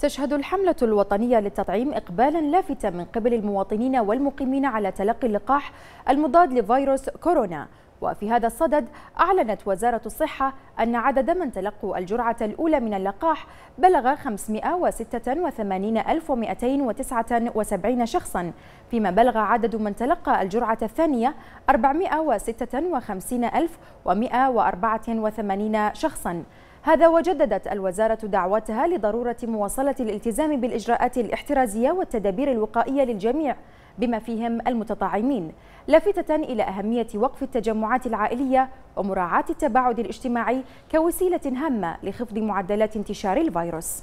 تشهد الحملة الوطنية للتطعيم إقبالا لافتا من قبل المواطنين والمقيمين على تلقي اللقاح المضاد لفيروس كورونا وفي هذا الصدد أعلنت وزارة الصحة أن عدد من تلقوا الجرعة الأولى من اللقاح بلغ 586,279 شخصا فيما بلغ عدد من تلقى الجرعة الثانية 456,184 شخصا هذا وجددت الوزارة دعوتها لضرورة مواصلة الالتزام بالإجراءات الاحترازية والتدابير الوقائية للجميع بما فيهم المتطعمين لافتة إلى أهمية وقف التجمعات العائلية ومراعاة التباعد الاجتماعي كوسيلة هامة لخفض معدلات انتشار الفيروس